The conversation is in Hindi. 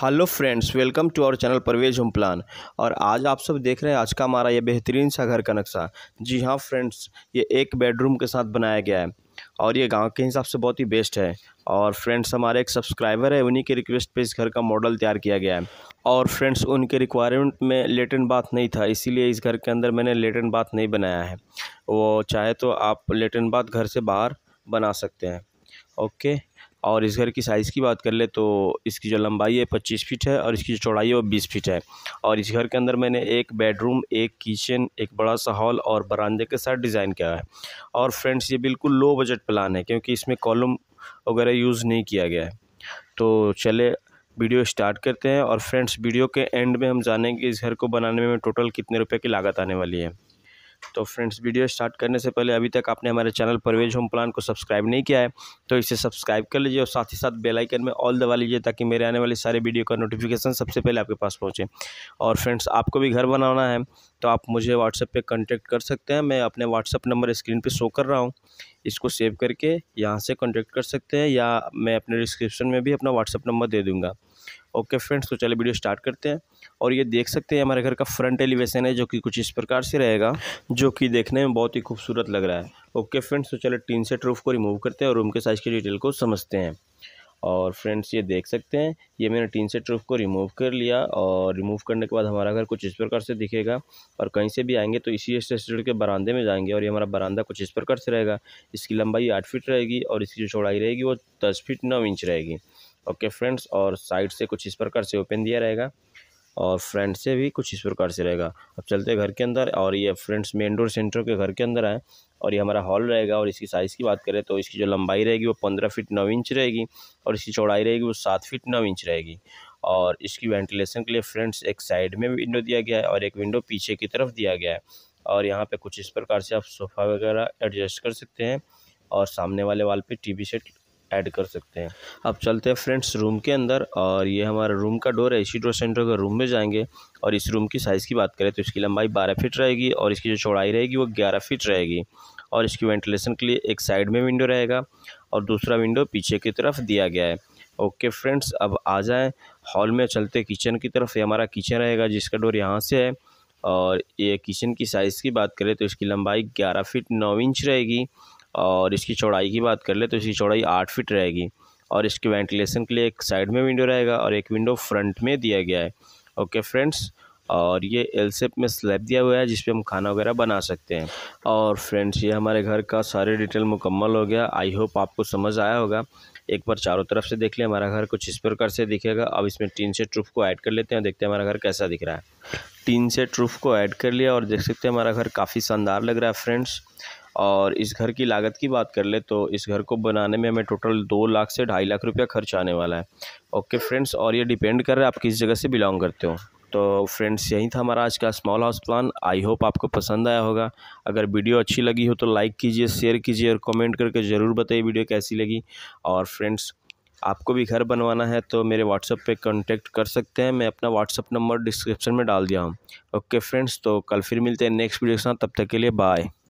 hello friends welcome to our channel Parvez home plan और आज आप सब देख रहे हैं आज का हमारा ये बेहतरीन सा घर का नक्शा जी हाँ फ्रेंड्स ये एक बेडरूम के साथ बनाया गया है और ये गांव के हिसाब से बहुत ही बेस्ट है और फ्रेंड्स हमारे एक सब्सक्राइबर है उन्हीं के रिक्वेस्ट पे इस घर का मॉडल तैयार किया गया है और फ्रेंड्स उनके रिक्वायरमेंट में लेटन बाथ नहीं था इसीलिए इस घर के अंदर मैंने लेटन बाथ नहीं बनाया है वो चाहे तो आप लेटन बाथ घर से बाहर बना सकते हैं ओके और इस घर की साइज़ की बात कर ले तो इसकी जो लंबाई है पच्चीस फीट है और इसकी जो चौड़ाई है वो बीस फीट है और इस घर के अंदर मैंने एक बेडरूम एक किचन एक बड़ा सा हॉल और बरामदे के साथ डिज़ाइन किया है और फ्रेंड्स ये बिल्कुल लो बजट प्लान है क्योंकि इसमें कॉलम वगैरह यूज़ नहीं किया गया है तो चले वीडियो स्टार्ट करते हैं और फ्रेंड्स वीडियो के एंड में हम जानेंगे इस घर को बनाने में टोटल कितने रुपये की लागत आने वाली है तो फ्रेंड्स वीडियो स्टार्ट करने से पहले अभी तक आपने हमारे चैनल परवेज होम प्लान को सब्सक्राइब नहीं किया है तो इसे सब्सक्राइब कर लीजिए और साथ ही साथ बेल आइकन में ऑल दबा लीजिए ताकि मेरे आने वाले सारे वीडियो का नोटिफिकेशन सबसे पहले आपके पास पहुँचे और फ्रेंड्स आपको भी घर बनाना है तो आप मुझे व्हाट्सएप पर कॉन्टैक्ट कर सकते हैं मैं अपने व्हाट्सअप नंबर स्क्रीन पर शो कर रहा हूँ इसको सेव करके यहाँ से कॉन्टैक्ट कर सकते हैं या मैं अपने डिस्क्रिप्शन में भी अपना व्हाट्सअप नंबर दे दूँगा ओके फ्रेंड्स तो चलिए वीडियो स्टार्ट करते हैं और ये देख सकते हैं हमारे घर का फ्रंट एलिवेशन है जो कि कुछ इस प्रकार से रहेगा जो कि देखने में बहुत ही खूबसूरत लग रहा है ओके फ्रेंड्स तो चले टीन सेट रूफ को रिमूव करते हैं और रूम के साइज़ की डिटेल को समझते हैं और फ्रेंड्स ये देख सकते हैं ये मैंने टीन सेट रूफ को रिमूव कर लिया और रिमूव करने के बाद हमारा घर कुछ इस प्रकार से दिखेगा और कहीं से भी आएंगे तो इसी स्टेड के बरामदे में जाएंगे और ये हमारा बरामदा कुछ इस प्रकार से रहेगा इसकी लंबाई आठ फीट रहेगी और इसकी जो चौड़ाई रहेगी वो दस फीट नौ इंच रहेगी ओके फ्रेंड्स और साइड से कुछ इस प्रकार से ओपन दिया रहेगा और फ्रंट से भी कुछ इस प्रकार से रहेगा अब चलते घर के अंदर और ये फ्रेंड्स मेन डोर सेंटर के घर के अंदर आए और ये हमारा हॉल रहेगा और इसकी साइज़ की बात करें तो इसकी जो लंबाई रहेगी वो पंद्रह फीट नौ इंच रहेगी और इसकी चौड़ाई रहेगी वो सात फीट नौ इंच रहेगी और इसकी वेंटिलेशन के लिए फ्रेंड्स एक साइड में विंडो दिया गया है और एक विंडो पीछे की तरफ दिया गया है और यहाँ पर कुछ इस प्रकार से आप सोफ़ा वगैरह एडजस्ट कर सकते हैं और सामने वाले वाल पर टी सेट ऐड कर सकते हैं अब चलते हैं फ्रेंड्स रूम के अंदर और ये हमारा रूम का डोर है इसी डोर सेंटर का रूम में जाएंगे और इस रूम की साइज़ की बात करें तो इसकी लंबाई बारह फीट रहेगी और इसकी जो चौड़ाई रहेगी वो ग्यारह फीट रहेगी और इसकी वेंटिलेशन के लिए एक साइड में विंडो रहेगा और दूसरा विंडो पीछे की तरफ दिया गया है ओके फ्रेंड्स अब आ जाएं हॉल में चलते किचन की तरफ ये हमारा किचन रहेगा जिसका डोर यहाँ से है और ये किचन की साइज़ की बात करें तो इसकी लंबाई ग्यारह फीट नौ इंच रहेगी और इसकी चौड़ाई की बात कर ले तो इसकी चौड़ाई आठ फिट रहेगी और इसके वेंटिलेशन के लिए एक साइड में विंडो रहेगा और एक विंडो फ्रंट में दिया गया है ओके फ्रेंड्स और ये एल सेप में स्लैब दिया हुआ है जिसपे हम खाना वगैरह बना सकते हैं और फ्रेंड्स ये हमारे घर का सारे डिटेल मुकम्मल हो गया आई होप आपको समझ आया होगा एक बार चारों तरफ से देख ले हमारा घर कुछ इस प्रकार से दिखेगा अब इसमें टीन सेट रूफ को ऐड कर लेते हैं देखते हैं हमारा घर कैसा दिख रहा है टीन सेट रूफ को ऐड कर लिया और देख सकते हैं हमारा घर काफ़ी शानदार लग रहा है फ्रेंड्स और इस घर की लागत की बात कर ले तो इस घर को बनाने में हमें टोटल दो लाख से ढाई लाख रुपया खर्च आने वाला है ओके फ्रेंड्स और ये डिपेंड कर रहा है आप किस जगह से बिलोंग करते हो तो फ्रेंड्स यही था हमारा आज का small house plan I hope आपको पसंद आया होगा अगर वीडियो अच्छी लगी हो तो लाइक कीजिए शेयर कीजिए और कमेंट करके ज़रूर बताइए वीडियो कैसी लगी और फ्रेंड्स आपको भी घर बनवाना है तो मेरे व्हाट्सअप पे कांटेक्ट कर सकते हैं मैं अपना व्हाट्सअप नंबर डिस्क्रिप्शन में डाल दिया हूँ ओके फ्रेंड्स तो कल फिर मिलते हैं नेक्स्ट वीडियो के साथ तब तक के लिए बाय